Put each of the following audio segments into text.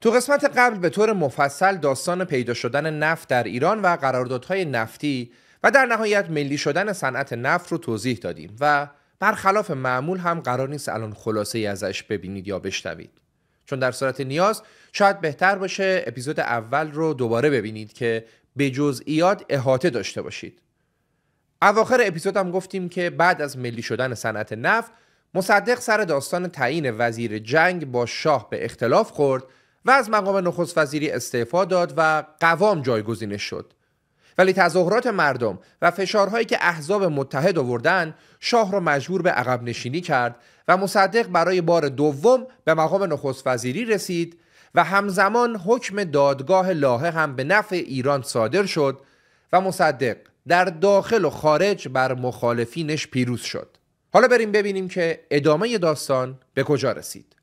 تو قسمت قبل به طور مفصل داستان پیدا شدن نفت در ایران و قراردادهای نفتی و در نهایت ملی شدن صنعت نفت رو توضیح دادیم و برخلاف معمول هم قرار نیست الان خلاصه ای ازش ببینید یا بشنوید چون در صورت نیاز شاید بهتر باشه اپیزود اول رو دوباره ببینید که به جزئیات احاطه داشته باشید اواخر اپیزود هم گفتیم که بعد از ملی شدن صنعت نفت مصدق سر داستان تعیین وزیر جنگ با شاه به اختلاف خورد و از مقام نخست وزیری استعفا داد و قوام جایگزینش شد ولی تظاهرات مردم و فشارهایی که احزاب متحد آوردن شاه را مجبور به عقب نشینی کرد و مصدق برای بار دوم به مقام نخست وزیری رسید و همزمان حکم دادگاه لاهه هم به نفع ایران صادر شد و مصدق در داخل و خارج بر مخالفینش پیروز شد حالا بریم ببینیم که ادامه داستان به کجا رسید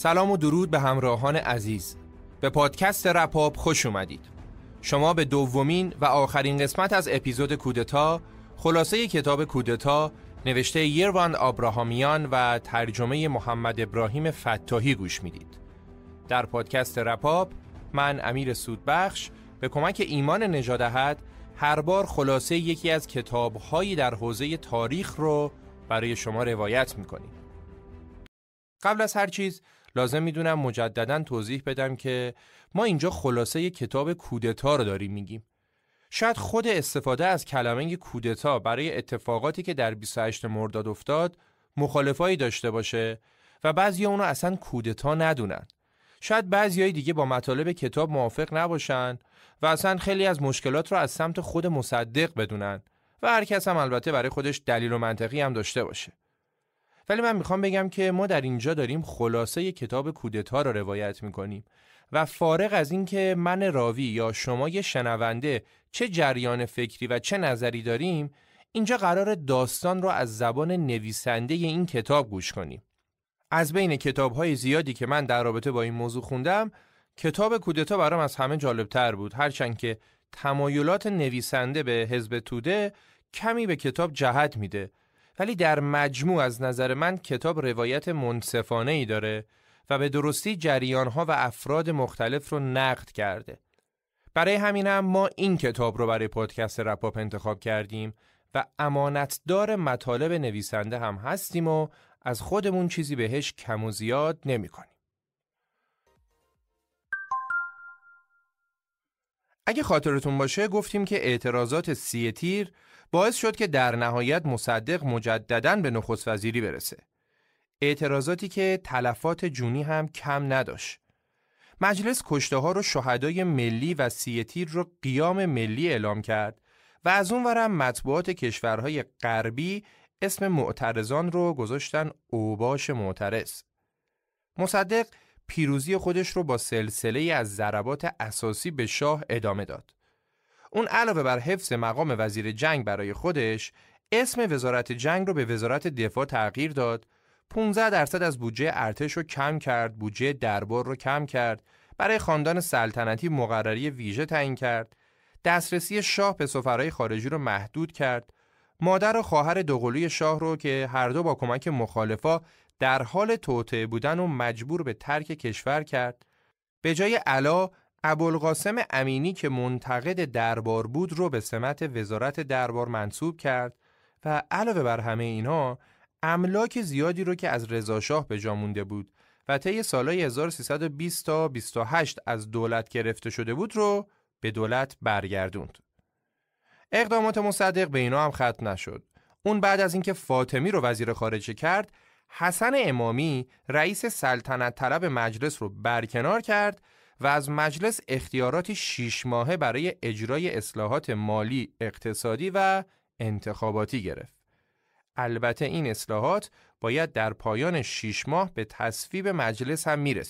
سلام و درود به همراهان عزیز به پادکست رپاب خوش اومدید شما به دومین و آخرین قسمت از اپیزود کودتا خلاصه کتاب کودتا نوشته یروان آبراهامیان و ترجمه محمد ابراهیم فتاحی گوش میدید در پادکست رپاب من امیر سودبخش به کمک ایمان نجادهد هر بار خلاصه یکی از کتابهایی در حوزه تاریخ رو برای شما روایت میکنیم قبل از هر چیز لازم میدونم مجددا توضیح بدم که ما اینجا خلاصه یک کتاب کودتا رو داریم میگیم. شاید خود استفاده از کلمه کودتا برای اتفاقاتی که در 28 مرداد افتاد مخالفایی داشته باشه و بعضی اونو اصلا کودتا ندونن. شاید های دیگه با مطالب کتاب موافق نباشن و اصلا خیلی از مشکلات رو از سمت خود مصدق بدونن و هر کس هم البته برای خودش دلیل و منطقی هم داشته باشه. ولی من میخوام بگم که ما در اینجا داریم خلاصه کتاب کودتا را روایت میکنیم و فارغ از اینکه من راوی یا شما یه شنونده چه جریان فکری و چه نظری داریم اینجا قرار داستان را از زبان نویسنده این کتاب گوش کنیم از بین کتاب های زیادی که من در رابطه با این موضوع خوندم کتاب کودتا برام از همه جالب تر بود هرچند که تمایلات نویسنده به حزب توده کمی به کتاب جهت میده ولی در مجموع از نظر من کتاب روایت منصفانه ای داره و به درستی ها و افراد مختلف رو نقد کرده. برای همینم ما این کتاب رو برای پادکست رپاپ انتخاب کردیم و امانتدار مطالب نویسنده هم هستیم و از خودمون چیزی بهش کم و زیاد نمی کنیم. اگه خاطرتون باشه گفتیم که اعتراضات سی تیر باعث شد که در نهایت مصدق مجددا به نخست وزیری برسه. اعتراضاتی که تلفات جونی هم کم نداشت. مجلس کشته ها رو شهدای ملی و سی تیر رو قیام ملی اعلام کرد و از اون ورم مطبوعات کشورهای غربی اسم معترضان رو گذاشتن اوباش معترض. مصدق پیروزی خودش رو با سلسله از ضربات اساسی به شاه ادامه داد. اون علاوه بر حفظ مقام وزیر جنگ برای خودش، اسم وزارت جنگ رو به وزارت دفاع تغییر داد، 15 درصد از بودجه ارتش رو کم کرد، بودجه دربار رو کم کرد، برای خاندان سلطنتی مقرری ویژه تعیین کرد، دسترسی شاه به سفرهای خارجی رو محدود کرد، مادر و خواهر دوقلوی شاه رو که هر دو با کمک مخالفا در حال توطعه بودن و مجبور به ترک کشور کرد به جای علا ابوالقاسم امینی که منتقد دربار بود رو به سمت وزارت دربار منصوب کرد و علاوه بر همه اینها املاک زیادی رو که از رضاشاه به جا بود و طی سالهای 1320 تا 28 از دولت گرفته شده بود رو به دولت برگردوند. اقدامات مصدق به اینا هم خط نشد. اون بعد از اینکه فاطمی رو وزیر خارجه کرد، حسن امامی رئیس سلطنت طلب مجلس رو برکنار کرد و از مجلس اختیاراتی شیش ماهه برای اجرای اصلاحات مالی، اقتصادی و انتخاباتی گرفت. البته این اصلاحات باید در پایان شیش ماه به تصویب مجلس هم می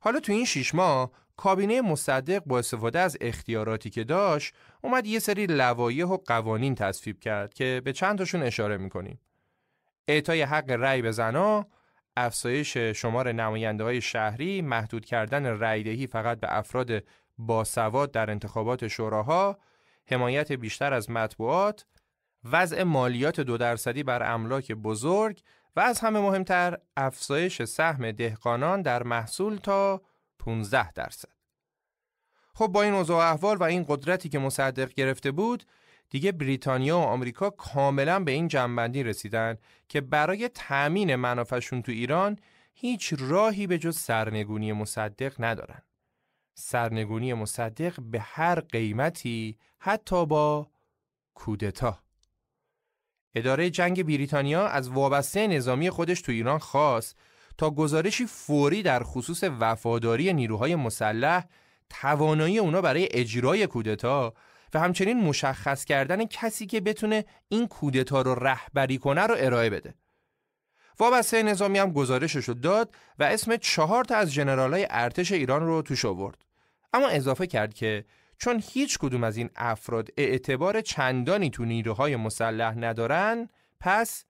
حالا تو این شیش ماه کابینه مصدق با استفاده از اختیاراتی که داشت اومد یه سری لوایح و قوانین تصویب کرد که به چند تاشون اشاره میکنیم. اعطای حق رأی به زنا، افزایش شمار نماینده های شهری محدود کردن رأیدهی فقط به افراد با سواد در انتخابات شوراها حمایت بیشتر از مطبوعات وضع مالیات دو درصدی بر املاک بزرگ و از همه مهمتر افزایش سهم دهقانان در محصول تا 15 درصد خب با این اوضاع احوال و این قدرتی که مصدق گرفته بود دیگه بریتانیا و آمریکا کاملا به این جنبندی رسیدن که برای تأمین منافعشون تو ایران هیچ راهی به جز سرنگونی مصدق ندارن. سرنگونی مصدق به هر قیمتی حتی با کودتا. اداره جنگ بریتانیا از وابسته نظامی خودش تو ایران خواست تا گزارشی فوری در خصوص وفاداری نیروهای مسلح توانایی اونا برای اجرای کودتا و همچنین مشخص کردن کسی که بتونه این کودتا رو رهبری کنه رو ارائه بده. وابسته نظامی هم گزارشش رو داد و اسم چهار تا از های ارتش ایران رو توش آورد. اما اضافه کرد که چون هیچ کدوم از این افراد اعتبار چندانی تو نیروهای مسلح ندارن، پس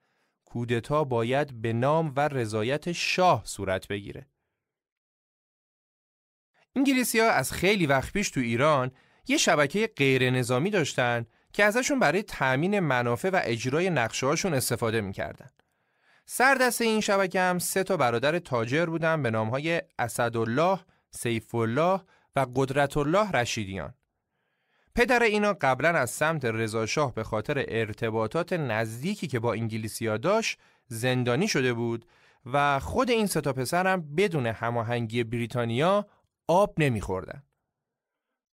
کودتا باید به نام و رضایت شاه صورت بگیره. انگلیسی ها از خیلی وقت پیش تو ایران یه شبکه غیر نظامی داشتن که ازشون برای تأمین منافع و اجرای نقشه‌هاشون استفاده می‌کردن. سر دست این شبکه هم سه تا برادر تاجر بودن به نام‌های اسدالله، سیف و قدرت رشیدیان. پدر اینا قبلا از سمت رضاشاه به خاطر ارتباطات نزدیکی که با انگلیسیا داشت زندانی شده بود و خود این سه تا پسرم بدون هماهنگی بریتانیا آب نمیخوردن.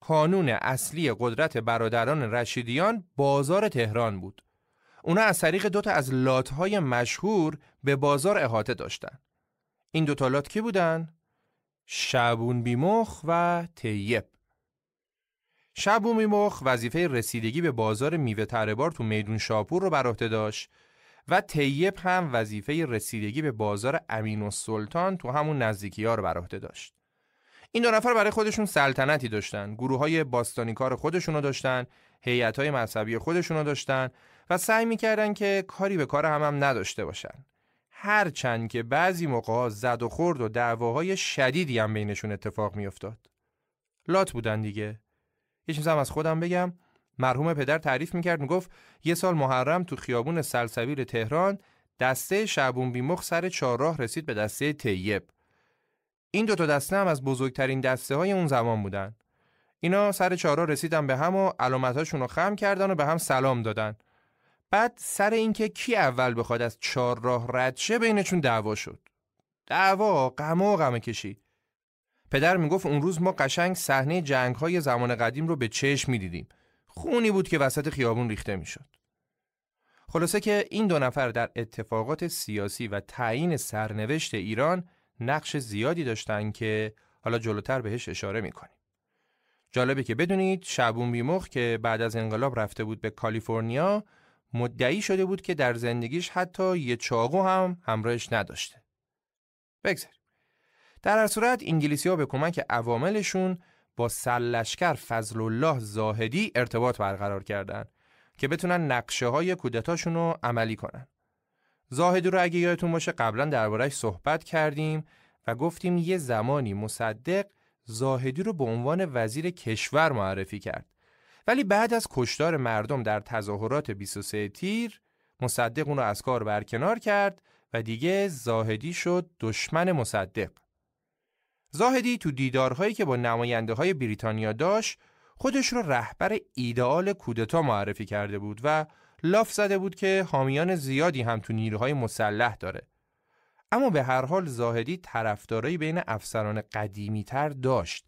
کانون اصلی قدرت برادران رشیدیان بازار تهران بود. اونا از طریق دوتا از لاتهای مشهور به بازار احاطه داشتن. این دوتا لات کی بودن؟ شبون بیمخ و تیب. شبون بیمخ وظیفه رسیدگی به بازار میوه تربار تو میدون شاپور رو بر عهده داشت و طیب هم وظیفه رسیدگی به بازار امین و سلطان تو همون نزدیکی ها رو بر عهده داشت. این دو نفر برای خودشون سلطنتی داشتن گروه های باستانی کار خودشونو داشتن هیئت های مذهبی خودشونو داشتن و سعی میکردن که کاری به کار هم, نداشته باشن هرچند که بعضی موقع زد و خورد و دعواهای شدیدی هم بینشون اتفاق میافتاد لات بودن دیگه یه هم از خودم بگم مرحوم پدر تعریف میکرد میگفت یه سال محرم تو خیابون سلسویر تهران دسته شعبون بیمخ سر چهارراه رسید به دسته طیب این دوتا دسته هم از بزرگترین دسته های اون زمان بودن. اینا سر چهارا رسیدن به هم و علامت رو خم کردن و به هم سلام دادن. بعد سر اینکه کی اول بخواد از چهار راه رد شه بینشون دعوا شد. دعوا غم و غم کشید. پدر میگفت اون روز ما قشنگ صحنه جنگ های زمان قدیم رو به چشم میدیدیم. خونی بود که وسط خیابون ریخته میشد. خلاصه که این دو نفر در اتفاقات سیاسی و تعیین سرنوشت ایران نقش زیادی داشتن که حالا جلوتر بهش اشاره میکنیم. جالبه که بدونید شعبون بیمخ که بعد از انقلاب رفته بود به کالیفرنیا مدعی شده بود که در زندگیش حتی یه چاقو هم همراهش نداشته. بگذاریم. در هر صورت انگلیسی ها به کمک عواملشون با سلشکر فضل الله زاهدی ارتباط برقرار کردند که بتونن نقشه های کودتاشون رو عملی کنن. زاهدی رو اگه یادتون باشه قبلا دربارهش صحبت کردیم و گفتیم یه زمانی مصدق زاهدی رو به عنوان وزیر کشور معرفی کرد ولی بعد از کشتار مردم در تظاهرات 23 تیر مصدق اون رو از کار برکنار کرد و دیگه زاهدی شد دشمن مصدق زاهدی تو دیدارهایی که با نماینده های بریتانیا داشت خودش رو رهبر ایدئال کودتا معرفی کرده بود و لاف زده بود که حامیان زیادی هم تو نیروهای مسلح داره. اما به هر حال زاهدی طرفدارایی بین افسران قدیمی تر داشت.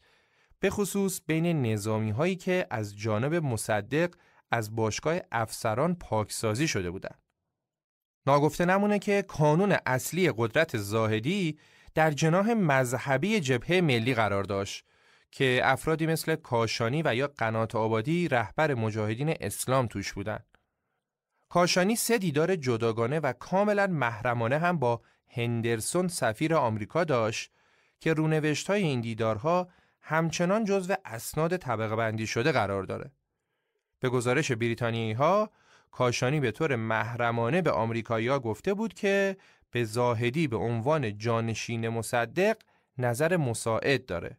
به خصوص بین نظامی هایی که از جانب مصدق از باشگاه افسران پاکسازی شده بودند. ناگفته نمونه که کانون اصلی قدرت زاهدی در جناه مذهبی جبهه ملی قرار داشت که افرادی مثل کاشانی و یا قنات آبادی رهبر مجاهدین اسلام توش بودند. کاشانی سه دیدار جداگانه و کاملا محرمانه هم با هندرسون سفیر آمریکا داشت که رونوشت های این دیدارها همچنان جزو اسناد طبقه بندی شده قرار داره. به گزارش بریتانیایی ها کاشانی به طور محرمانه به آمریکایی‌ها گفته بود که به زاهدی به عنوان جانشین مصدق نظر مساعد داره.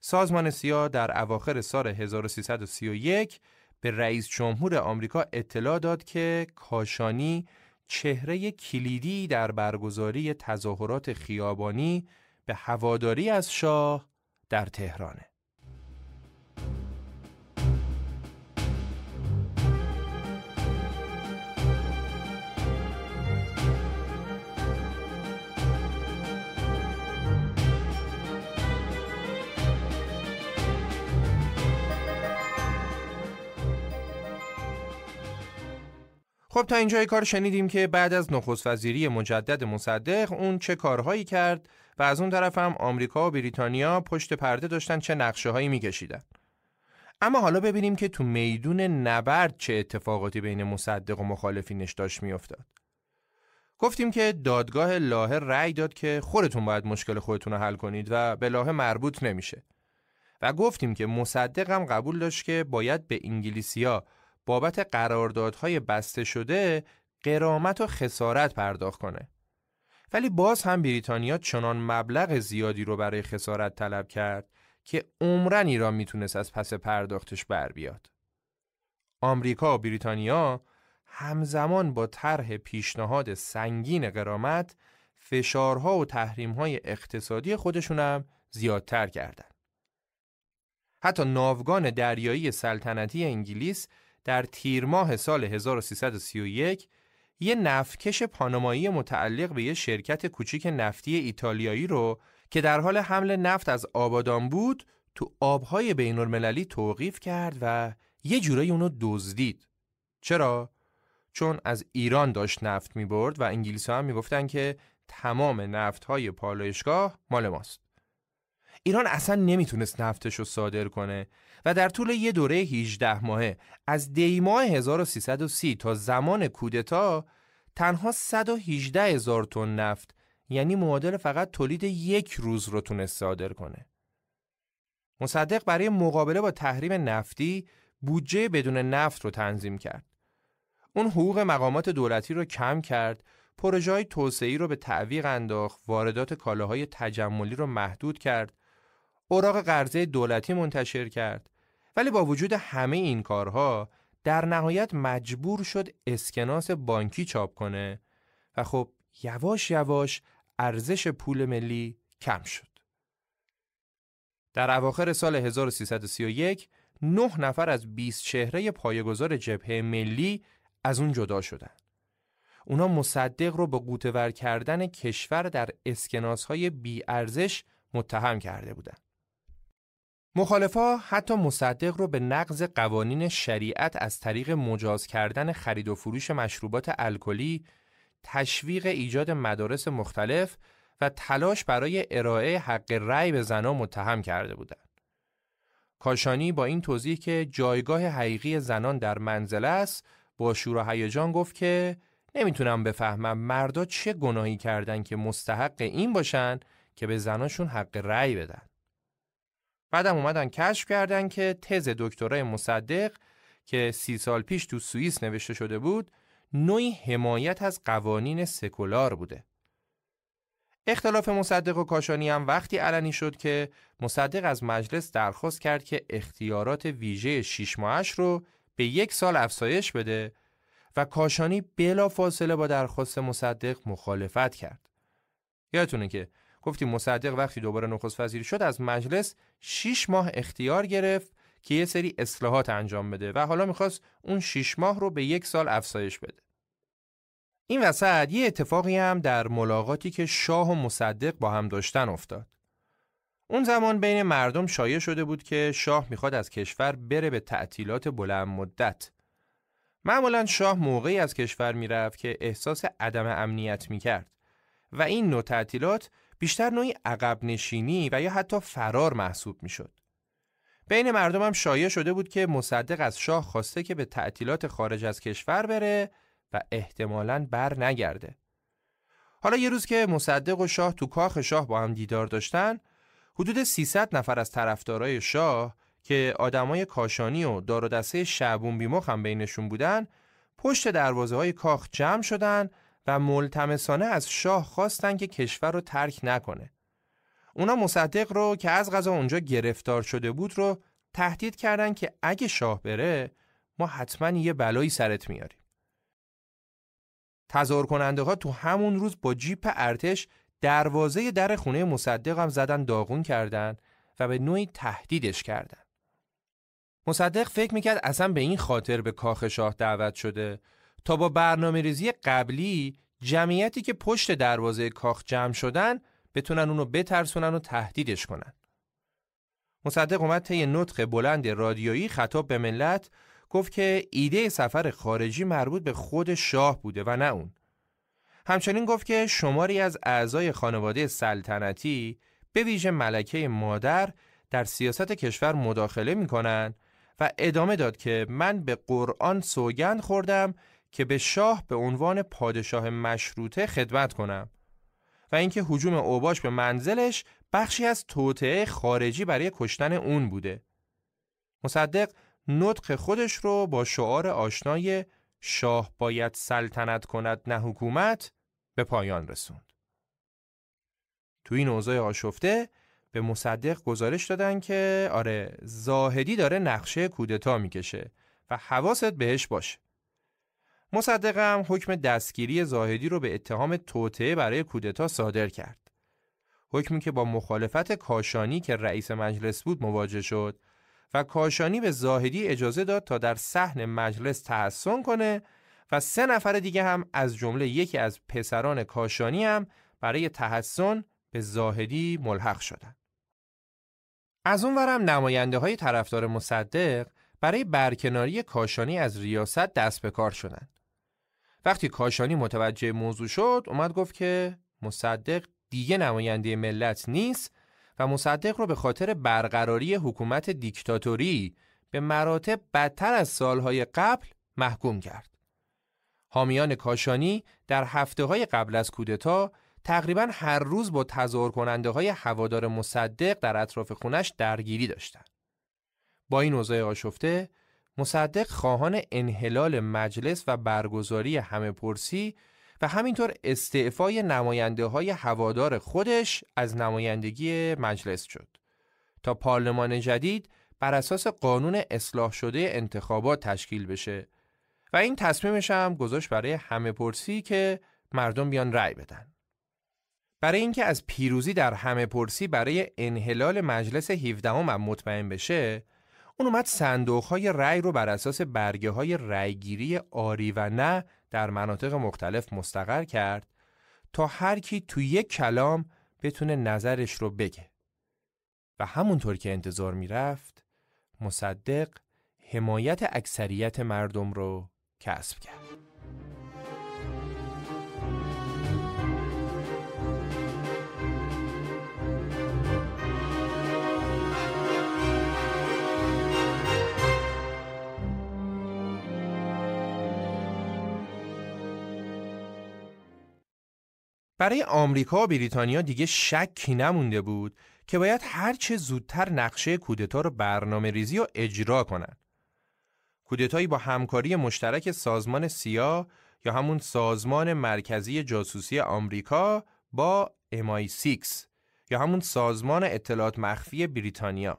سازمان سیا در اواخر سال 1331 به رئیس جمهور آمریکا اطلاع داد که کاشانی چهره کلیدی در برگزاری تظاهرات خیابانی به هواداری از شاه در تهرانه. خب تا اینجای کار شنیدیم که بعد از نخست وزیری مجدد مصدق اون چه کارهایی کرد و از اون طرف هم آمریکا و بریتانیا پشت پرده داشتن چه نقشه هایی اما حالا ببینیم که تو میدون نبرد چه اتفاقاتی بین مصدق و مخالفینش داشت میافتاد. گفتیم که دادگاه لاهه رأی داد که خودتون باید مشکل خودتون رو حل کنید و به لاهه مربوط نمیشه. و گفتیم که مصدق هم قبول داشت که باید به انگلیسیا بابت قراردادهای بسته شده قرامت و خسارت پرداخت کنه. ولی باز هم بریتانیا چنان مبلغ زیادی رو برای خسارت طلب کرد که عمرن ایران میتونست از پس پرداختش بر بیاد. آمریکا و بریتانیا همزمان با طرح پیشنهاد سنگین قرامت فشارها و تحریمهای اقتصادی خودشونم زیادتر کردند. حتی ناوگان دریایی سلطنتی انگلیس در تیر ماه سال 1331 یه نفکش پانمایی متعلق به یه شرکت کوچیک نفتی ایتالیایی رو که در حال حمل نفت از آبادان بود تو آبهای بین المللی توقیف کرد و یه جورایی اونو دزدید. چرا؟ چون از ایران داشت نفت می برد و انگلیس هم می گفتن که تمام نفت های پالایشگاه مال ماست. ایران اصلا نمیتونست نفتش رو صادر کنه و در طول یه دوره 18 ماهه از دیماه 1330 تا زمان کودتا تنها 118 هزار تن نفت یعنی معادل فقط تولید یک روز رو تونست صادر کنه. مصدق برای مقابله با تحریم نفتی بودجه بدون نفت رو تنظیم کرد. اون حقوق مقامات دولتی رو کم کرد، پروژه های رو به تعویق انداخت، واردات کالاهای تجملی رو محدود کرد، اوراق قرضه دولتی منتشر کرد، ولی با وجود همه این کارها در نهایت مجبور شد اسکناس بانکی چاپ کنه و خب یواش یواش ارزش پول ملی کم شد. در اواخر سال 1331 نه نفر از 20 چهره پایگذار جبهه ملی از اون جدا شدند. اونا مصدق رو به قوتور کردن کشور در اسکناس های بی ارزش متهم کرده بودند. مخالفا حتی مصدق رو به نقض قوانین شریعت از طریق مجاز کردن خرید و فروش مشروبات الکلی، تشویق ایجاد مدارس مختلف و تلاش برای ارائه حق رأی به زنان متهم کرده بودند. کاشانی با این توضیح که جایگاه حقیقی زنان در منزل است، با شور و هیجان گفت که نمیتونم بفهمم مردا چه گناهی کردن که مستحق این باشن که به زناشون حق رأی بدن. بعدم اومدن کشف کردن که تز دکترای مصدق که سی سال پیش تو سوئیس نوشته شده بود نوعی حمایت از قوانین سکولار بوده. اختلاف مصدق و کاشانی هم وقتی علنی شد که مصدق از مجلس درخواست کرد که اختیارات ویژه 6 ماهش رو به یک سال افزایش بده و کاشانی بلا فاصله با درخواست مصدق مخالفت کرد. یادتونه که گفتیم مصدق وقتی دوباره نخست وزیر شد از مجلس 6 ماه اختیار گرفت که یه سری اصلاحات انجام بده و حالا میخواست اون 6 ماه رو به یک سال افزایش بده این وسط یه اتفاقی هم در ملاقاتی که شاه و مصدق با هم داشتن افتاد اون زمان بین مردم شایع شده بود که شاه میخواد از کشور بره به تعطیلات بلند مدت معمولا شاه موقعی از کشور میرفت که احساس عدم امنیت میکرد و این نوع تعطیلات بیشتر نوعی عقب نشینی و یا حتی فرار محسوب میشد. بین مردمم شایع شده بود که مصدق از شاه خواسته که به تعطیلات خارج از کشور بره و احتمالاً بر نگرده. حالا یه روز که مصدق و شاه تو کاخ شاه با هم دیدار داشتن، حدود 300 نفر از طرفدارای شاه که آدمای کاشانی و دار شعبون بیمخ هم بینشون بودن، پشت دروازه های کاخ جمع شدن و ملتمسانه از شاه خواستن که کشور رو ترک نکنه. اونا مصدق رو که از غذا اونجا گرفتار شده بود رو تهدید کردن که اگه شاه بره ما حتما یه بلایی سرت میاریم. تظاهر کننده ها تو همون روز با جیپ ارتش دروازه در خونه مصدق هم زدن داغون کردن و به نوعی تهدیدش کردن. مصدق فکر میکرد اصلا به این خاطر به کاخ شاه دعوت شده تا با برنامه ریزی قبلی جمعیتی که پشت دروازه کاخ جمع شدن بتونن اونو بترسونن و تهدیدش کنن. مصدق اومد طی نطق بلند رادیویی خطاب به ملت گفت که ایده سفر خارجی مربوط به خود شاه بوده و نه اون. همچنین گفت که شماری از اعضای خانواده سلطنتی به ویژه ملکه مادر در سیاست کشور مداخله میکنن و ادامه داد که من به قرآن سوگند خوردم که به شاه به عنوان پادشاه مشروطه خدمت کنم و اینکه حجوم اوباش به منزلش بخشی از توطعه خارجی برای کشتن اون بوده. مصدق نطق خودش رو با شعار آشنای شاه باید سلطنت کند نه حکومت به پایان رسوند. تو این اوضاع آشفته به مصدق گزارش دادن که آره زاهدی داره نقشه کودتا میکشه و حواست بهش باشه. مصدقم حکم دستگیری زاهدی رو به اتهام توطعه برای کودتا صادر کرد. حکمی که با مخالفت کاشانی که رئیس مجلس بود مواجه شد و کاشانی به زاهدی اجازه داد تا در صحن مجلس تحسن کنه و سه نفر دیگه هم از جمله یکی از پسران کاشانی هم برای تحسن به زاهدی ملحق شدند. از اونورم نماینده های طرفدار مصدق برای برکناری کاشانی از ریاست دست به کار شدند. وقتی کاشانی متوجه موضوع شد اومد گفت که مصدق دیگه نماینده ملت نیست و مصدق رو به خاطر برقراری حکومت دیکتاتوری به مراتب بدتر از سالهای قبل محکوم کرد. حامیان کاشانی در هفته های قبل از کودتا تقریبا هر روز با تظاهر کننده های هوادار مصدق در اطراف خونش درگیری داشتند. با این اوضاع آشفته مصدق خواهان انحلال مجلس و برگزاری همه پرسی و همینطور استعفای نماینده های هوادار خودش از نمایندگی مجلس شد تا پارلمان جدید بر اساس قانون اصلاح شده انتخابات تشکیل بشه و این تصمیمش هم گذاشت برای همه پرسی که مردم بیان رأی بدن برای اینکه از پیروزی در همه پرسی برای انحلال مجلس 17 هم مطمئن بشه اون اومد صندوق های رأی رو بر اساس برگه های رأیگیری آری و نه در مناطق مختلف مستقر کرد تا هر کی تو یک کلام بتونه نظرش رو بگه و همونطور که انتظار میرفت مصدق حمایت اکثریت مردم رو کسب کرد. برای آمریکا و بریتانیا دیگه شکی نمونده بود که باید چه زودتر نقشه کودتا رو برنامه ریزی و اجرا کنند. کودتایی با همکاری مشترک سازمان سیا یا همون سازمان مرکزی جاسوسی آمریکا با MI6 یا همون سازمان اطلاعات مخفی بریتانیا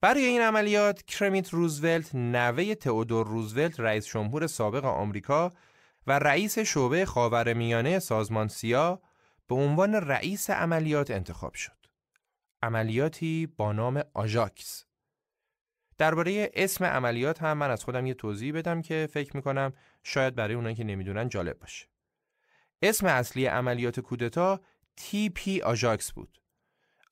برای این عملیات کرمیت روزولت نوه تئودور روزولت رئیس جمهور سابق آمریکا و رئیس شعبه خاورمیانه سازمان سیا به عنوان رئیس عملیات انتخاب شد. عملیاتی با نام آژاکس. درباره اسم عملیات هم من از خودم یه توضیح بدم که فکر میکنم شاید برای اونایی که نمیدونن جالب باشه. اسم اصلی عملیات کودتا تی پی آژاکس بود.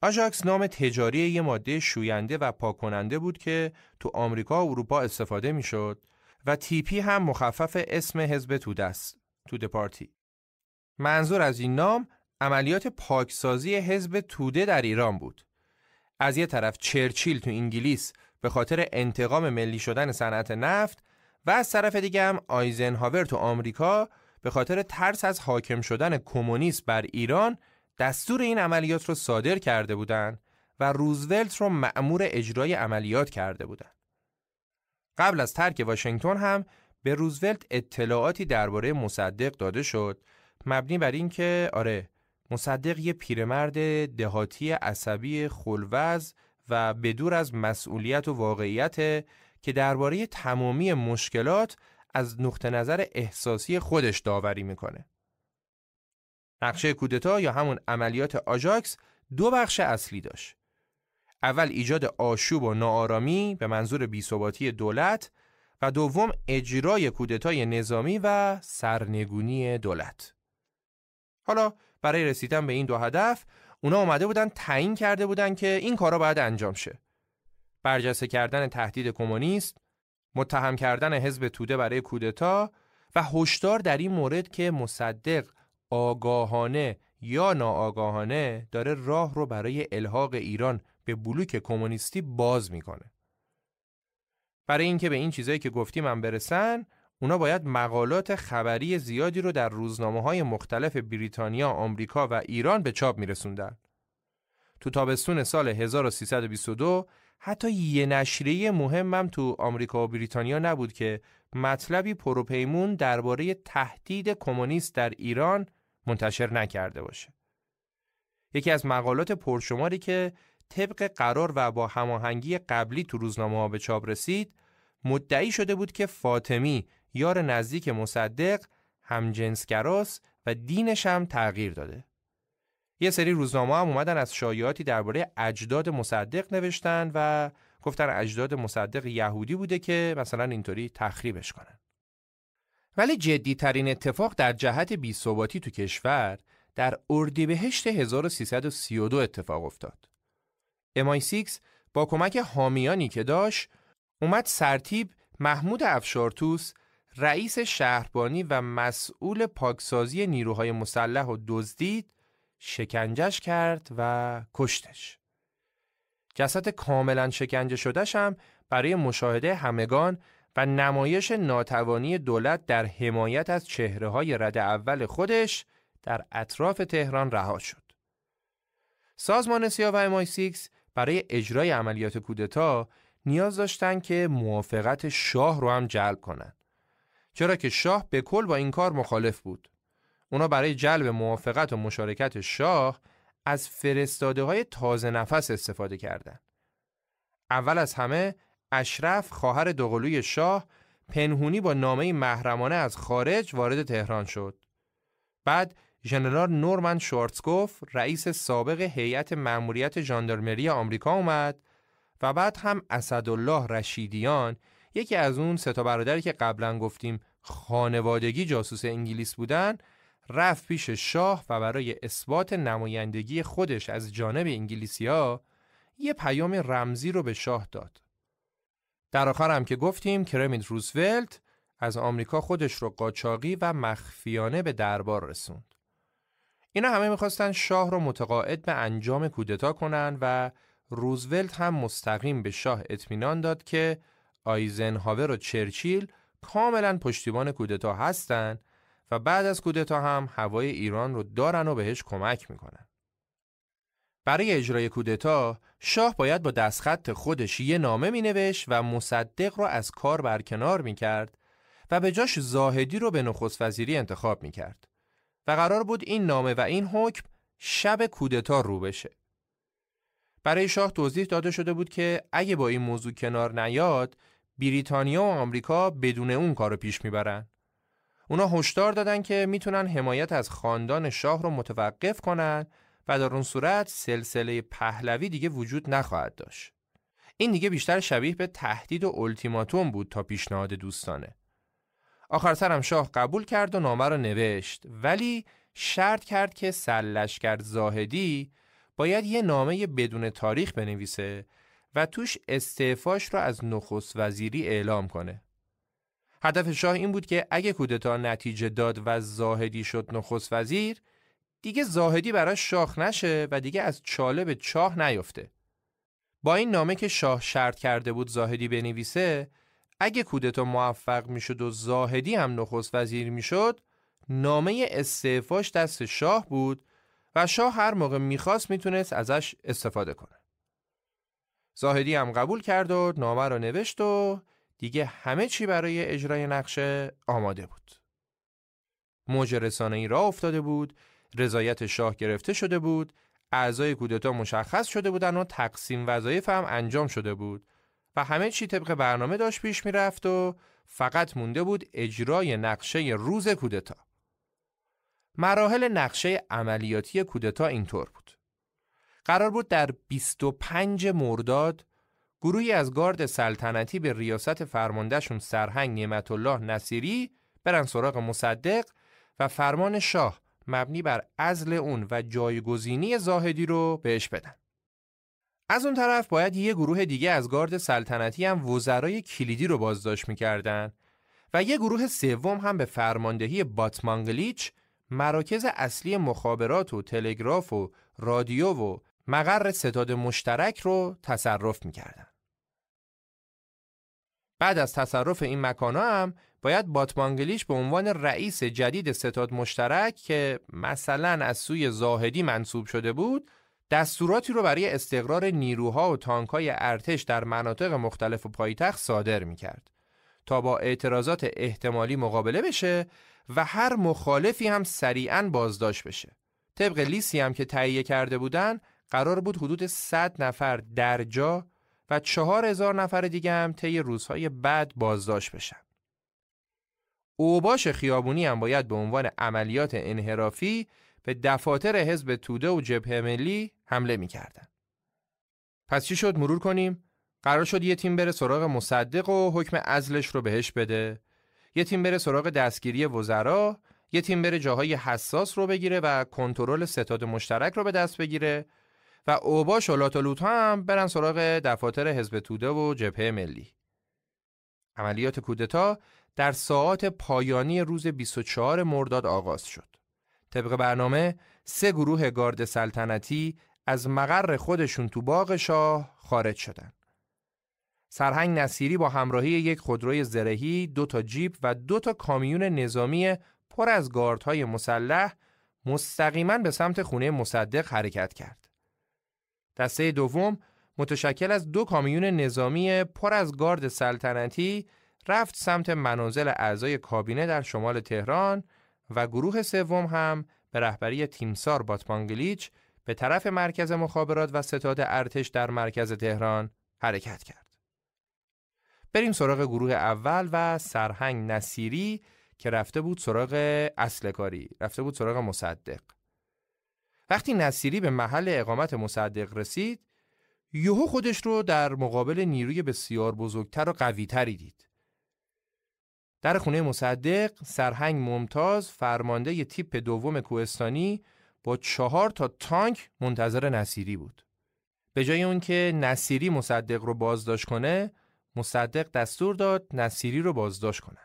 آژاکس نام تجاری یه ماده شوینده و پاکننده بود که تو آمریکا و اروپا استفاده میشد و تیپی هم مخفف اسم حزب توده است توده پارتی منظور از این نام عملیات پاکسازی حزب توده در ایران بود از یه طرف چرچیل تو انگلیس به خاطر انتقام ملی شدن صنعت نفت و از طرف دیگه هم آیزنهاور تو آمریکا به خاطر ترس از حاکم شدن کمونیست بر ایران دستور این عملیات رو صادر کرده بودند و روزولت رو مأمور اجرای عملیات کرده بودند. قبل از ترک واشنگتن هم به روزولت اطلاعاتی درباره مصدق داده شد مبنی بر اینکه آره مصدق یه پیرمرد دهاتی عصبی خلوز و بدور از مسئولیت و واقعیت که درباره تمامی مشکلات از نقطه نظر احساسی خودش داوری میکنه. نقشه کودتا یا همون عملیات آجاکس دو بخش اصلی داشت. اول ایجاد آشوب و ناآرامی به منظور بیثباتی دولت و دوم اجرای کودتای نظامی و سرنگونی دولت. حالا برای رسیدن به این دو هدف اونا آمده بودن تعیین کرده بودن که این کارا باید انجام شه. برجسته کردن تهدید کمونیست، متهم کردن حزب توده برای کودتا و هشدار در این مورد که مصدق آگاهانه یا ناآگاهانه داره راه رو برای الحاق ایران به بلوک کمونیستی باز میکنه. برای اینکه به این چیزایی که گفتی من برسن، اونا باید مقالات خبری زیادی رو در روزنامه های مختلف بریتانیا، آمریکا و ایران به چاپ رسوندن تو تابستون سال 1322 حتی یه نشریه مهمم تو آمریکا و بریتانیا نبود که مطلبی پروپیمون درباره تهدید کمونیست در ایران منتشر نکرده باشه. یکی از مقالات پرشماری که طبق قرار و با هماهنگی قبلی تو روزنامه ها به چاپ رسید مدعی شده بود که فاطمی یار نزدیک مصدق همجنسگراس و دینش هم تغییر داده یه سری روزنامه هم اومدن از شایعاتی درباره اجداد مصدق نوشتن و گفتن اجداد مصدق یهودی بوده که مثلا اینطوری تخریبش کنن ولی ترین اتفاق در جهت بیثباتی تو کشور در اردیبهشت 1332 اتفاق افتاد MI6 با کمک حامیانی که داشت اومد سرتیب محمود افشارتوس رئیس شهربانی و مسئول پاکسازی نیروهای مسلح و دزدید شکنجش کرد و کشتش جسد کاملا شکنجه شدهش هم برای مشاهده همگان و نمایش ناتوانی دولت در حمایت از چهره های رد اول خودش در اطراف تهران رها شد. سازمان سیا و MI6 برای اجرای عملیات کودتا نیاز داشتند که موافقت شاه رو هم جلب کنند. چرا که شاه به کل با این کار مخالف بود. اونا برای جلب موافقت و مشارکت شاه از فرستاده های تازه نفس استفاده کردند. اول از همه اشرف خواهر دوقلوی شاه پنهونی با نامه محرمانه از خارج وارد تهران شد. بعد ژنرال نورمن شورتسکوف رئیس سابق هیئت مأموریت ژاندارمری آمریکا اومد و بعد هم اسدالله رشیدیان یکی از اون سه برادری که قبلا گفتیم خانوادگی جاسوس انگلیس بودن رفت پیش شاه و برای اثبات نمایندگی خودش از جانب انگلیسیا یه پیام رمزی رو به شاه داد. در آخر هم که گفتیم کرمیت روزولت از آمریکا خودش رو قاچاقی و مخفیانه به دربار رسوند. اینا همه میخواستن شاه را متقاعد به انجام کودتا کنند و روزولت هم مستقیم به شاه اطمینان داد که آیزنهاور و چرچیل کاملا پشتیبان کودتا هستند و بعد از کودتا هم هوای ایران رو دارن و بهش کمک میکنن. برای اجرای کودتا شاه باید با دستخط خودش یه نامه مینوشت و مصدق را از کار برکنار میکرد و به جاش زاهدی رو به نخست وزیری انتخاب میکرد. و قرار بود این نامه و این حکم شب کودتا رو بشه. برای شاه توضیح داده شده بود که اگه با این موضوع کنار نیاد بریتانیا و آمریکا بدون اون کارو پیش میبرن. اونا هشدار دادن که میتونن حمایت از خاندان شاه رو متوقف کنن و در اون صورت سلسله پهلوی دیگه وجود نخواهد داشت. این دیگه بیشتر شبیه به تهدید و التیماتوم بود تا پیشنهاد دوستانه. آخر سرم شاه قبول کرد و نامه رو نوشت ولی شرط کرد که سلشکر زاهدی باید یه نامه بدون تاریخ بنویسه و توش استعفاش را از نخست وزیری اعلام کنه. هدف شاه این بود که اگه کودتا نتیجه داد و زاهدی شد نخست وزیر دیگه زاهدی براش شاخ نشه و دیگه از چاله به چاه نیفته. با این نامه که شاه شرط کرده بود زاهدی بنویسه اگه کودتا موفق میشد و زاهدی هم نخست وزیر میشد نامه استعفاش دست شاه بود و شاه هر موقع میخواست میتونست ازش استفاده کنه. زاهدی هم قبول کرد و نامه رو نوشت و دیگه همه چی برای اجرای نقشه آماده بود. موج رسانه ای را افتاده بود، رضایت شاه گرفته شده بود، اعضای کودتا مشخص شده بودن و تقسیم وظایف هم انجام شده بود و همه چی طبق برنامه داشت پیش میرفت و فقط مونده بود اجرای نقشه روز کودتا. مراحل نقشه عملیاتی کودتا اینطور بود. قرار بود در 25 مرداد گروهی از گارد سلطنتی به ریاست فرماندهشون سرهنگ نعمت الله نصیری برن سراغ مصدق و فرمان شاه مبنی بر ازل اون و جایگزینی زاهدی رو بهش بدن. از اون طرف باید یه گروه دیگه از گارد سلطنتی هم وزرای کلیدی رو بازداشت میکردن و یه گروه سوم هم به فرماندهی باتمانگلیچ مراکز اصلی مخابرات و تلگراف و رادیو و مقر ستاد مشترک رو تصرف میکردن. بعد از تصرف این مکانا هم باید باتمانگلیش به عنوان رئیس جدید ستاد مشترک که مثلا از سوی زاهدی منصوب شده بود دستوراتی رو برای استقرار نیروها و تانکهای ارتش در مناطق مختلف و پایتخت صادر می کرد تا با اعتراضات احتمالی مقابله بشه و هر مخالفی هم سریعا بازداشت بشه. طبق لیسی هم که تهیه کرده بودن قرار بود حدود 100 نفر در جا و 4000 نفر دیگه هم طی روزهای بعد بازداشت بشن. اوباش خیابونی هم باید به عنوان عملیات انحرافی به دفاتر حزب توده و جبهه ملی حمله کردن پس چی شد مرور کنیم؟ قرار شد یه تیم بره سراغ مصدق و حکم ازلش رو بهش بده یه تیم بره سراغ دستگیری وزرا یه تیم بره جاهای حساس رو بگیره و کنترل ستاد مشترک رو به دست بگیره و اوباش و لاتالوت هم برن سراغ دفاتر حزب توده و جبهه ملی عملیات کودتا در ساعات پایانی روز 24 مرداد آغاز شد طبق برنامه سه گروه گارد سلطنتی از مقر خودشون تو باغ شاه خارج شدن سرهنگ نصیری با همراهی یک خودروی زرهی، دو تا جیب و دو تا کامیون نظامی پر از گاردهای مسلح مستقیما به سمت خونه مصدق حرکت کرد. دسته دوم متشکل از دو کامیون نظامی پر از گارد سلطنتی رفت سمت منازل اعضای کابینه در شمال تهران و گروه سوم هم به رهبری تیمسار باتمانگلیچ به طرف مرکز مخابرات و ستاد ارتش در مرکز تهران حرکت کرد. بریم سراغ گروه اول و سرهنگ نصیری که رفته بود سراغ اصل کاری، رفته بود سراغ مصدق. وقتی نصیری به محل اقامت مصدق رسید، یوهو خودش رو در مقابل نیروی بسیار بزرگتر و قویتری دید. در خونه مصدق، سرهنگ ممتاز، فرمانده ی تیپ دوم کوهستانی با چهار تا تانک منتظر نصیری بود. به جای اون که نصیری مصدق رو بازداشت کنه، مصدق دستور داد نصیری رو بازداشت کنن.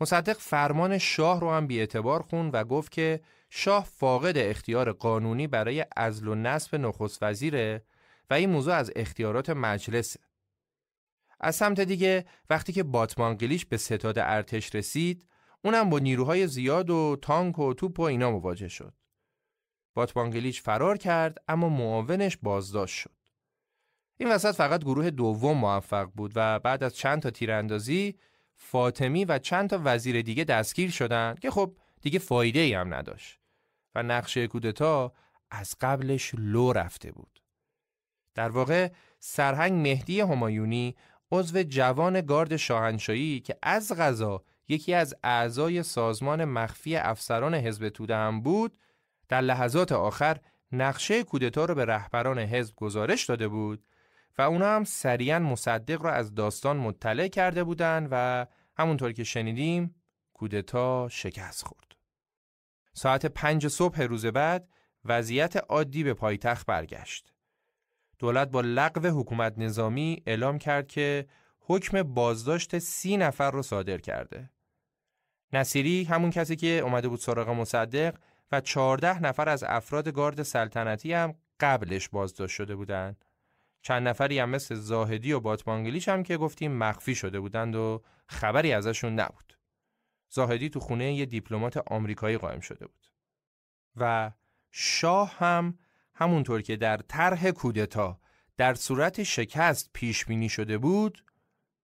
مصدق فرمان شاه رو هم بیعتبار خون و گفت که شاه فاقد اختیار قانونی برای ازل و نصب نخست وزیره و این موضوع از اختیارات مجلسه. از سمت دیگه وقتی که باتمانگلیش به ستاد ارتش رسید اونم با نیروهای زیاد و تانک و توپ و اینا مواجه شد. باتبانگلیچ فرار کرد اما معاونش بازداشت شد. این وسط فقط گروه دوم موفق بود و بعد از چند تا تیراندازی فاطمی و چند تا وزیر دیگه دستگیر شدند که خب دیگه فایده ای هم نداشت و نقشه کودتا از قبلش لو رفته بود. در واقع سرهنگ مهدی همایونی عضو جوان گارد شاهنشاهی که از غذا یکی از اعضای سازمان مخفی افسران حزب توده هم بود در لحظات آخر نقشه کودتا رو به رهبران حزب گزارش داده بود و اونا هم سریعا مصدق را از داستان مطلع کرده بودند و همونطور که شنیدیم کودتا شکست خورد. ساعت پنج صبح روز بعد وضعیت عادی به پایتخت برگشت. دولت با لغو حکومت نظامی اعلام کرد که حکم بازداشت سی نفر را صادر کرده. نصیری همون کسی که اومده بود سراغ مصدق و 14 نفر از افراد گارد سلطنتی هم قبلش بازداشت شده بودند. چند نفری هم مثل زاهدی و باتمانگلیش هم که گفتیم مخفی شده بودند و خبری ازشون نبود. زاهدی تو خونه یه دیپلمات آمریکایی قائم شده بود. و شاه هم همونطور که در طرح کودتا در صورت شکست پیش بینی شده بود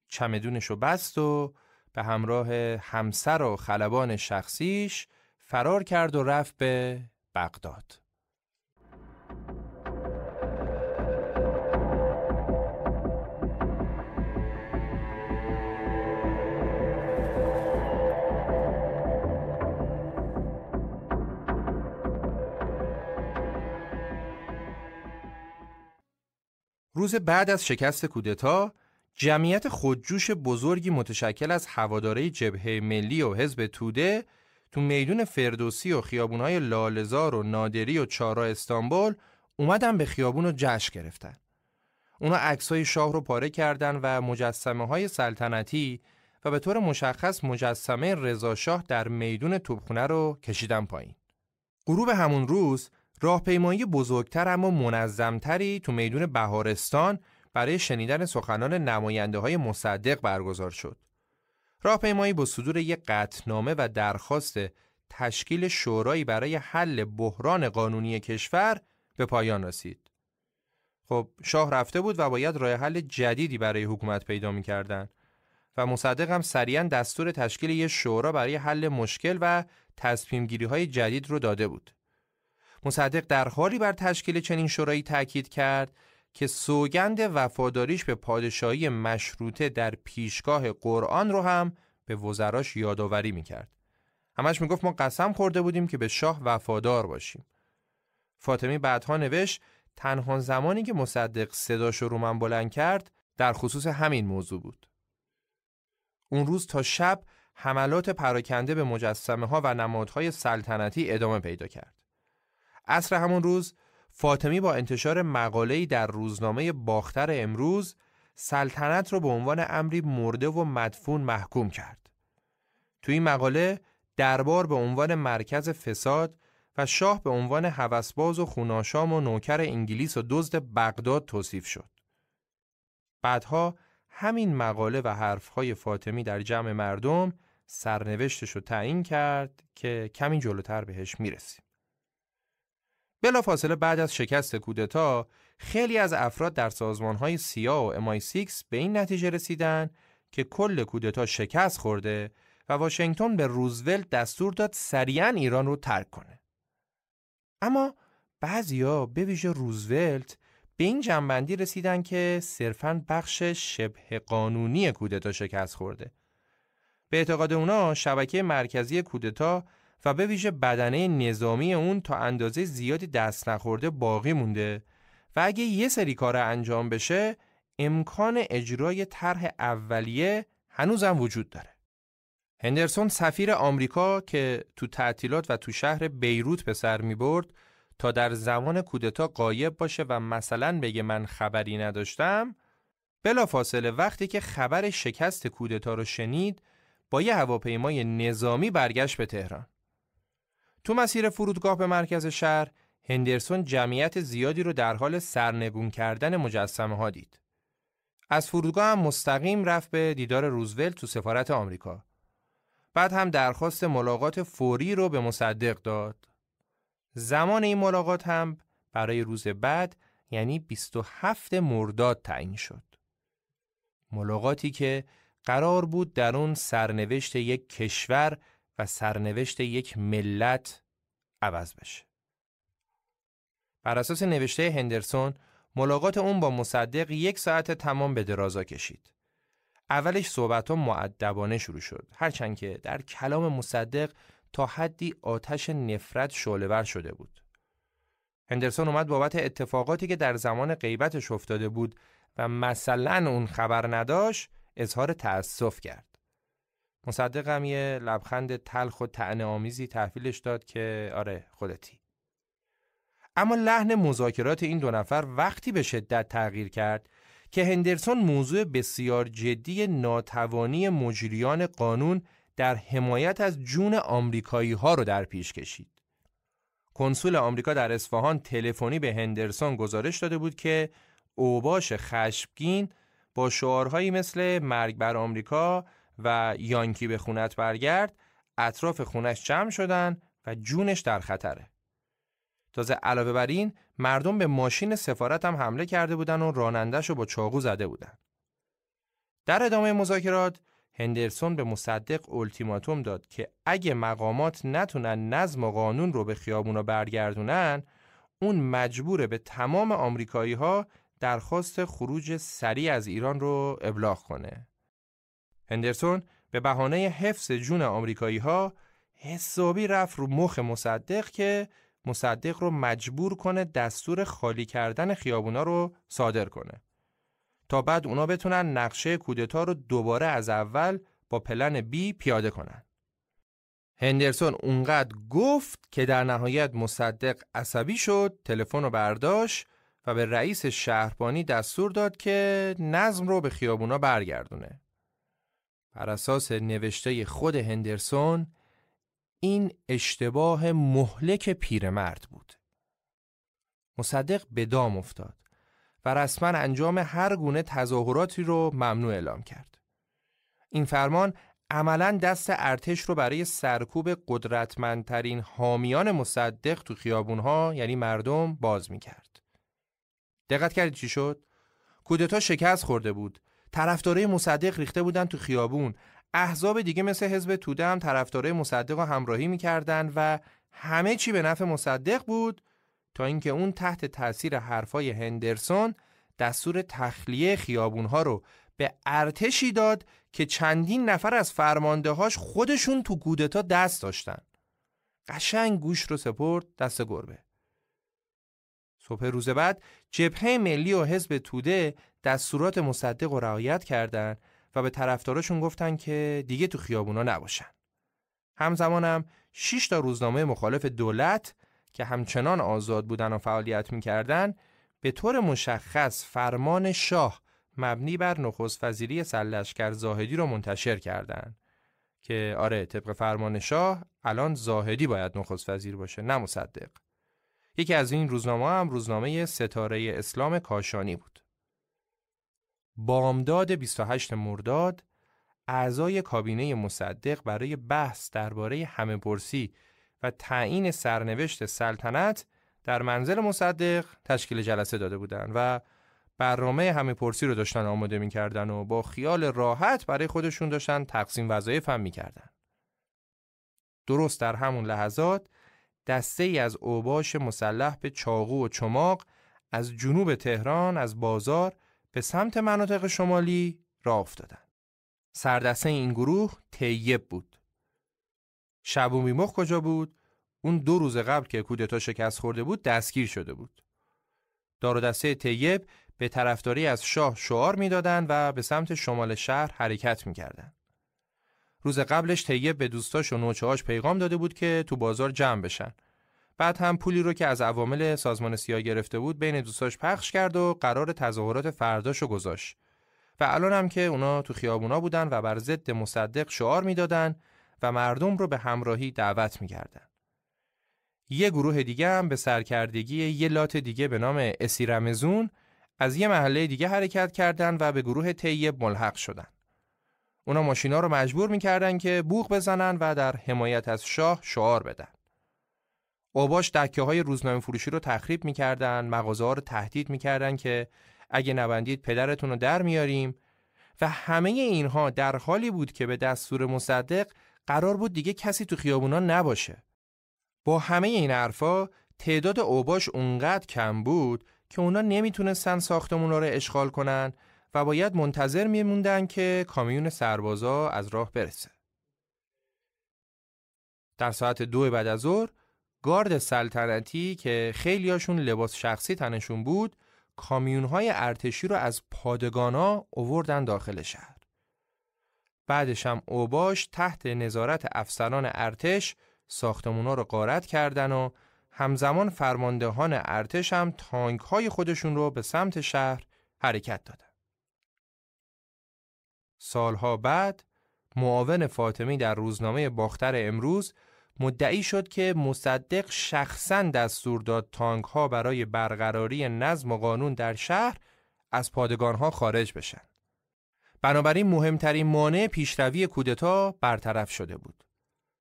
چمدونش رو بست و به همراه همسر و خلبان شخصیش فرار کرد و رفت به بغداد. روز بعد از شکست کودتا جمعیت خودجوش بزرگی متشکل از هواداره جبهه ملی و حزب توده تو میدون فردوسی و خیابونهای لالزار و نادری و چارا استانبول اومدن به خیابون رو جشن گرفتن. اونا عکسای شاه رو پاره کردن و مجسمه های سلطنتی و به طور مشخص مجسمه رضاشاه در میدون توبخونه رو کشیدن پایین. غروب همون روز راهپیمایی بزرگتر اما منظمتری تو میدون بهارستان برای شنیدن سخنان نماینده های مصدق برگزار شد. راهپیمایی با صدور یک قطنامه و درخواست تشکیل شورایی برای حل بحران قانونی کشور به پایان رسید. خب شاه رفته بود و باید راه حل جدیدی برای حکومت پیدا می کردن و مصدق هم سریعا دستور تشکیل یک شورا برای حل مشکل و تصمیم گیری های جدید رو داده بود. مصدق در حالی بر تشکیل چنین شورایی تاکید کرد که سوگند وفاداریش به پادشاهی مشروطه در پیشگاه قرآن رو هم به وزراش یادآوری میکرد. همش میگفت ما قسم خورده بودیم که به شاه وفادار باشیم. فاطمی بعدها نوشت تنها زمانی که مصدق صداش رو من بلند کرد در خصوص همین موضوع بود. اون روز تا شب حملات پراکنده به مجسمه ها و نمادهای سلطنتی ادامه پیدا کرد. اصر همون روز فاطمی با انتشار مقاله‌ای در روزنامه باختر امروز سلطنت را به عنوان امری مرده و مدفون محکوم کرد. توی این مقاله دربار به عنوان مرکز فساد و شاه به عنوان هوسباز و خوناشام و نوکر انگلیس و دزد بغداد توصیف شد. بعدها همین مقاله و حرفهای فاطمی در جمع مردم سرنوشتش رو تعیین کرد که کمی جلوتر بهش میرسیم. فاصله بعد از شکست کودتا خیلی از افراد در های سیا و MI6 به این نتیجه رسیدن که کل کودتا شکست خورده و واشنگتن به روزولت دستور داد سریعا ایران رو ترک کنه. اما بعضیا به ویژه روزولت به این جنبندی رسیدن که صرفا بخش شبه قانونی کودتا شکست خورده. به اعتقاد اونا شبکه مرکزی کودتا و به ویژه بدنه نظامی اون تا اندازه زیادی دست نخورده باقی مونده و اگه یه سری کار انجام بشه امکان اجرای طرح اولیه هنوزم وجود داره. هندرسون سفیر آمریکا که تو تعطیلات و تو شهر بیروت به سر می برد تا در زمان کودتا قایب باشه و مثلا بگه من خبری نداشتم بلافاصله وقتی که خبر شکست کودتا رو شنید با یه هواپیمای نظامی برگشت به تهران تو مسیر فرودگاه به مرکز شهر، هندرسون جمعیت زیادی رو در حال سرنگون کردن مجسمه ها دید. از فرودگاه هم مستقیم رفت به دیدار روزولت تو سفارت آمریکا. بعد هم درخواست ملاقات فوری رو به مصدق داد. زمان این ملاقات هم برای روز بعد یعنی 27 مرداد تعیین شد. ملاقاتی که قرار بود در اون سرنوشت یک کشور و سرنوشت یک ملت عوض بشه. بر اساس نوشته هندرسون، ملاقات اون با مصدق یک ساعت تمام به درازا کشید. اولش صحبت ها معدبانه شروع شد، هرچند که در کلام مصدق تا حدی آتش نفرت شعلهور شده بود. هندرسون اومد بابت اتفاقاتی که در زمان غیبتش افتاده بود و مثلا اون خبر نداشت اظهار تأسف کرد. مصدقم یه لبخند تلخ و تعنه آمیزی تحویلش داد که آره خودتی. اما لحن مذاکرات این دو نفر وقتی به شدت تغییر کرد که هندرسون موضوع بسیار جدی ناتوانی مجریان قانون در حمایت از جون آمریکایی ها رو در پیش کشید. کنسول آمریکا در اصفهان تلفنی به هندرسون گزارش داده بود که اوباش خشبگین با شعارهایی مثل مرگ بر آمریکا و یانکی به خونت برگرد اطراف خونش جمع شدن و جونش در خطره. تازه علاوه بر این مردم به ماشین سفارت هم حمله کرده بودن و رانندش رو با چاقو زده بودن. در ادامه مذاکرات هندرسون به مصدق التیماتوم داد که اگه مقامات نتونن نظم و قانون رو به خیابونا برگردونن اون مجبوره به تمام آمریکایی ها درخواست خروج سریع از ایران رو ابلاغ کنه. هندرسون به بهانه حفظ جون آمریکایی ها حسابی رفت رو مخ مصدق که مصدق رو مجبور کنه دستور خالی کردن خیابونا رو صادر کنه تا بعد اونا بتونن نقشه کودتا رو دوباره از اول با پلن بی پیاده کنن هندرسون اونقدر گفت که در نهایت مصدق عصبی شد تلفن رو برداشت و به رئیس شهربانی دستور داد که نظم رو به خیابونا برگردونه بر اساس نوشته خود هندرسون این اشتباه مهلک پیرمرد بود مصدق به دام افتاد و رسما انجام هر گونه تظاهراتی رو ممنوع اعلام کرد این فرمان عملا دست ارتش رو برای سرکوب قدرتمندترین حامیان مصدق تو خیابونها یعنی مردم باز می کرد. دقت کردید چی شد؟ کودتا شکست خورده بود طرفدارای مصدق ریخته بودن تو خیابون احزاب دیگه مثل حزب توده هم طرفدارای مصدق رو همراهی میکردن و همه چی به نفع مصدق بود تا اینکه اون تحت تاثیر حرفای هندرسون دستور تخلیه خیابونها رو به ارتشی داد که چندین نفر از هاش خودشون تو کودتا دست داشتن. قشنگ گوش رو سپرد دست گربه. صبح روز بعد جبهه ملی و حزب توده دستورات مصدق و رعایت کردند و به طرفداراشون گفتن که دیگه تو خیابونا نباشن. همزمانم 6 تا روزنامه مخالف دولت که همچنان آزاد بودن و فعالیت میکردن به طور مشخص فرمان شاه مبنی بر نخست وزیری سلشکر زاهدی رو منتشر کردند که آره طبق فرمان شاه الان زاهدی باید نخست وزیر باشه نه مصدق یکی از این روزنامه هم روزنامه ستاره اسلام کاشانی بود بامداد 28 مرداد اعضای کابینه مصدق برای بحث درباره همه پرسی و تعیین سرنوشت سلطنت در منزل مصدق تشکیل جلسه داده بودند و برنامه همه پرسی رو داشتن آماده میکردن و با خیال راحت برای خودشون داشتن تقسیم وظایف هم میکردن. درست در همون لحظات دسته ای از اوباش مسلح به چاقو و چماق از جنوب تهران از بازار به سمت مناطق شمالی راه افتادند. سردسته این گروه طیب بود. شبومی مخ کجا بود؟ اون دو روز قبل که کودتا شکست خورده بود دستگیر شده بود. دار دسته طیب به طرفداری از شاه شعار میدادند و به سمت شمال شهر حرکت میکردند. روز قبلش طیب به دوستاش و نوچه‌هاش پیغام داده بود که تو بازار جمع بشن بعد هم پولی رو که از عوامل سازمان سیاه گرفته بود بین دوستاش پخش کرد و قرار تظاهرات فرداشو گذاشت و الان هم که اونا تو خیابونا بودن و بر ضد مصدق شعار میدادن و مردم رو به همراهی دعوت میکردن. یه گروه دیگه هم به سرکردگی یه لات دیگه به نام اسیرمزون از یه محله دیگه حرکت کردن و به گروه طیب ملحق شدن. اونا ماشینا رو مجبور میکردن که بوغ بزنن و در حمایت از شاه شعار بدن. اوباش دکه های روزنامه فروشی رو تخریب میکردن مغازه ها رو تهدید میکردن که اگه نبندید پدرتون رو در میاریم و همه اینها در حالی بود که به دستور مصدق قرار بود دیگه کسی تو خیابونا نباشه با همه این حرفا تعداد اوباش اونقدر کم بود که اونا نمیتونستن ساختمون رو اشغال کنن و باید منتظر میموندن که کامیون سربازا از راه برسه در ساعت دو بعد از ظهر گارد سلطنتی که خیلیاشون لباس شخصی تنشون بود های ارتشی رو از ها اووردن داخل شهر. بعدش هم اوباش تحت نظارت افسران ارتش ها رو قارت کردن و همزمان فرماندهان ارتش هم تانک های خودشون رو به سمت شهر حرکت دادن. سالها بعد معاون فاطمی در روزنامه باختر امروز مدعی شد که مصدق شخصا دستور داد تانک ها برای برقراری نظم و قانون در شهر از پادگان ها خارج بشن. بنابراین مهمترین مانع پیشروی کودتا برطرف شده بود.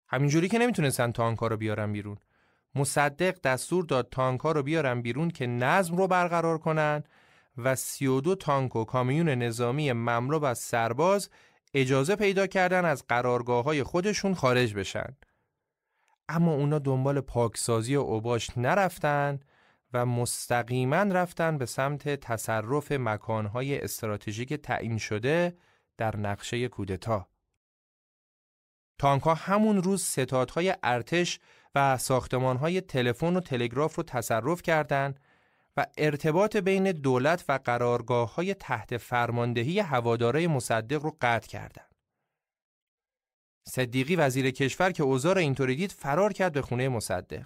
همینجوری که نمیتونستن تانک ها رو بیارن بیرون. مصدق دستور داد تانک ها رو بیارن بیرون که نظم رو برقرار کنن و 32 تانک و کامیون نظامی مملو از سرباز اجازه پیدا کردن از قرارگاه های خودشون خارج بشن. اما اونا دنبال پاکسازی و اوباش نرفتن و مستقیما رفتن به سمت تصرف مکانهای استراتژیک تعیین شده در نقشه کودتا. تانکا همون روز ستادهای ارتش و ساختمانهای تلفن و تلگراف رو تصرف کردند و ارتباط بین دولت و قرارگاه های تحت فرماندهی هواداره مصدق رو قطع کردند. صدیقی وزیر کشور که اوزار را اینطوری دید فرار کرد به خونه مصدق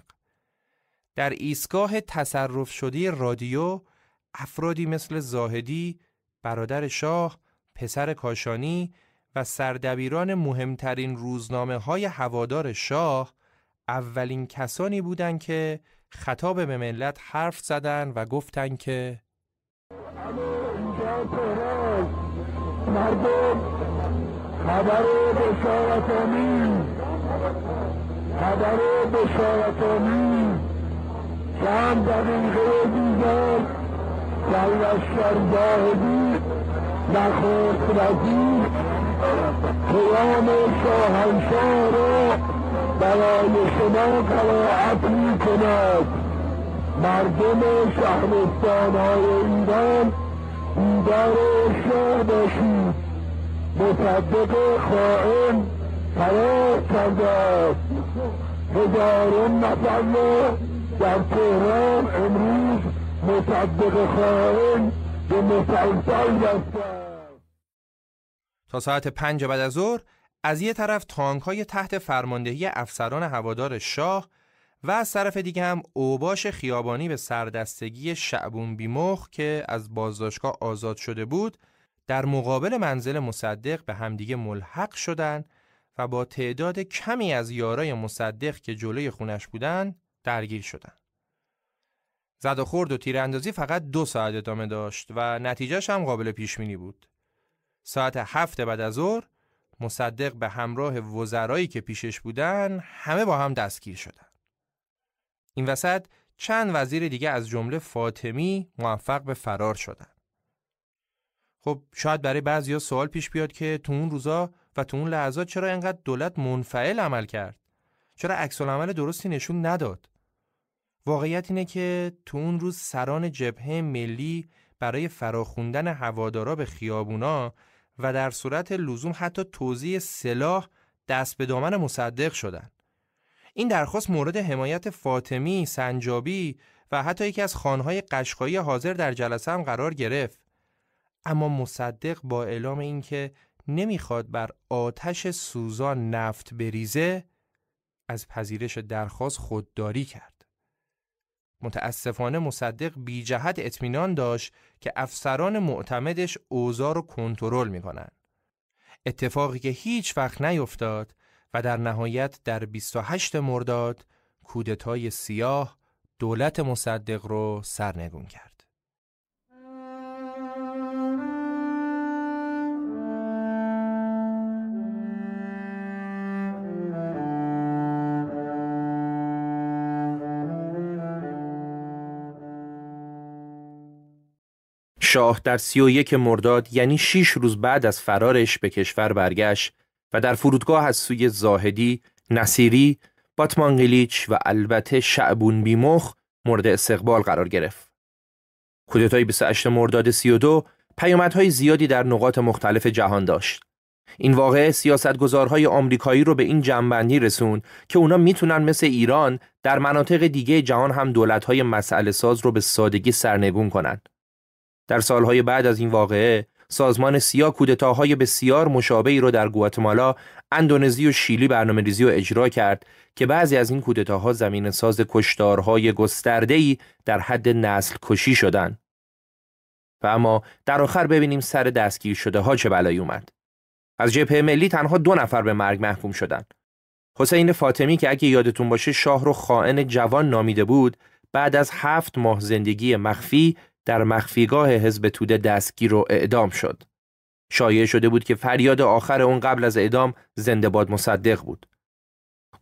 در ایستگاه تصرف شده رادیو افرادی مثل زاهدی، برادر شاه، پسر کاشانی و سردبیران مهمترین روزنامه های هوادار شاه اولین کسانی بودند که خطاب به ملت حرف زدن و گفتند که مردم خبر بشارت آمین خبر بشارت آمین چند دقیقه دیگر در لشکرگاه دید نخست وزیر قیام شاهنشاه را برای شما قرائت می کند مردم شهرستان های ایران بیدار شاه باشید مصدق خائن فرار کرده است هزاران نفر را در تهران امروز مصدق خائن به مسلسل تا ساعت پنج بعد از ظهر از یه طرف تانک های تحت فرماندهی افسران هوادار شاه و از طرف دیگه هم اوباش خیابانی به سردستگی شعبون بیمخ که از بازداشتگاه آزاد شده بود در مقابل منزل مصدق به همدیگه ملحق شدند و با تعداد کمی از یارای مصدق که جلوی خونش بودن درگیر شدند. زد و خورد و تیراندازی فقط دو ساعت ادامه داشت و نتیجهش هم قابل پیش بود. ساعت هفت بعد از ظهر مصدق به همراه وزرایی که پیشش بودن همه با هم دستگیر شدند این وسط چند وزیر دیگه از جمله فاطمی موفق به فرار شدند. خب شاید برای بعضیا سوال پیش بیاد که تو اون روزا و تو اون لحظات چرا اینقدر دولت منفعل عمل کرد چرا عکس عمل درستی نشون نداد واقعیت اینه که تو اون روز سران جبهه ملی برای فراخوندن هوادارا به خیابونا و در صورت لزوم حتی توزیع سلاح دست به دامن مصدق شدن. این درخواست مورد حمایت فاطمی، سنجابی و حتی یکی از خانهای قشقایی حاضر در جلسه هم قرار گرفت. اما مصدق با اعلام اینکه نمیخواد بر آتش سوزان نفت بریزه از پذیرش درخواست خودداری کرد. متاسفانه مصدق بی جهت اطمینان داشت که افسران معتمدش اوضاع رو کنترل میکنن. اتفاقی که هیچ وقت نیفتاد و در نهایت در 28 مرداد کودتای سیاه دولت مصدق رو سرنگون کرد. شاه در یک مرداد یعنی شیش روز بعد از فرارش به کشور برگشت و در فرودگاه از سوی زاهدی، نصیری، باتمانگلیچ و البته شعبون بیمخ مورد استقبال قرار گرفت. کودتای 28 مرداد 32 پیامدهای زیادی در نقاط مختلف جهان داشت. این واقعه سیاستگزارهای آمریکایی رو به این جنبندی رسون که اونا میتونن مثل ایران در مناطق دیگه جهان هم دولتهای مسئله ساز رو به سادگی سرنگون کنند. در سالهای بعد از این واقعه سازمان سیا کودتاهای بسیار مشابهی را در گواتمالا، اندونزی و شیلی برنامه ریزی و اجرا کرد که بعضی از این کودتاها زمین ساز کشتارهای گستردهی در حد نسل کشی شدن. و اما در آخر ببینیم سر دستگیر شده ها چه بلایی اومد. از جبهه ملی تنها دو نفر به مرگ محکوم شدند. حسین فاطمی که اگه یادتون باشه شاه رو خائن جوان نامیده بود بعد از هفت ماه زندگی مخفی در مخفیگاه حزب توده دستگیر و اعدام شد. شایع شده بود که فریاد آخر اون قبل از اعدام زنده باد مصدق بود.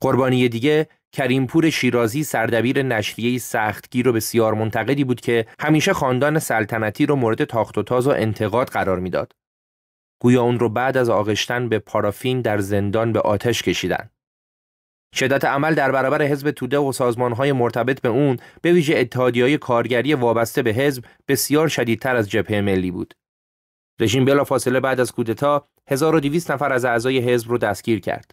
قربانی دیگه کریمپور شیرازی سردبیر نشریه سختگیر و بسیار منتقدی بود که همیشه خاندان سلطنتی رو مورد تاخت و تاز و انتقاد قرار میداد. گویا اون رو بعد از آغشتن به پارافین در زندان به آتش کشیدند. شدت عمل در برابر حزب توده و سازمانهای مرتبط به اون به ویژه های کارگری وابسته به حزب بسیار شدیدتر از جبهه ملی بود. رژیم فاصله بعد از کودتا 1200 نفر از اعضای حزب رو دستگیر کرد.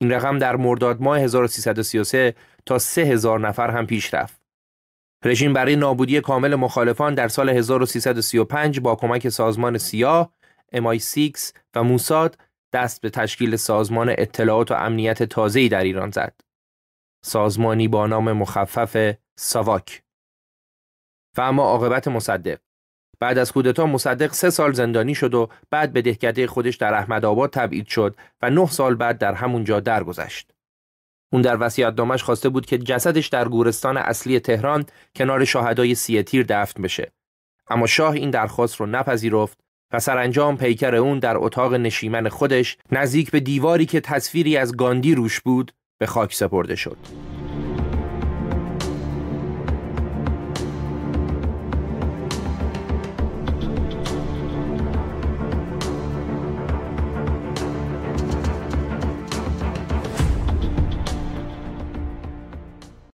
این رقم در مرداد ماه 1333 تا 3000 نفر هم پیش رفت. رژیم برای نابودی کامل مخالفان در سال 1335 با کمک سازمان سیاه، MI6 و موساد دست به تشکیل سازمان اطلاعات و امنیت تازه‌ای در ایران زد. سازمانی با نام مخفف ساواک. و اما عاقبت مصدق بعد از کودتا مصدق سه سال زندانی شد و بعد به دهکده خودش در احمدآباد تبعید شد و نه سال بعد در همون جا درگذشت. اون در وصیت‌نامه‌اش خواسته بود که جسدش در گورستان اصلی تهران کنار شهدای سی تیر دفن بشه. اما شاه این درخواست رو نپذیرفت و سرانجام پیکر اون در اتاق نشیمن خودش نزدیک به دیواری که تصویری از گاندی روش بود به خاک سپرده شد.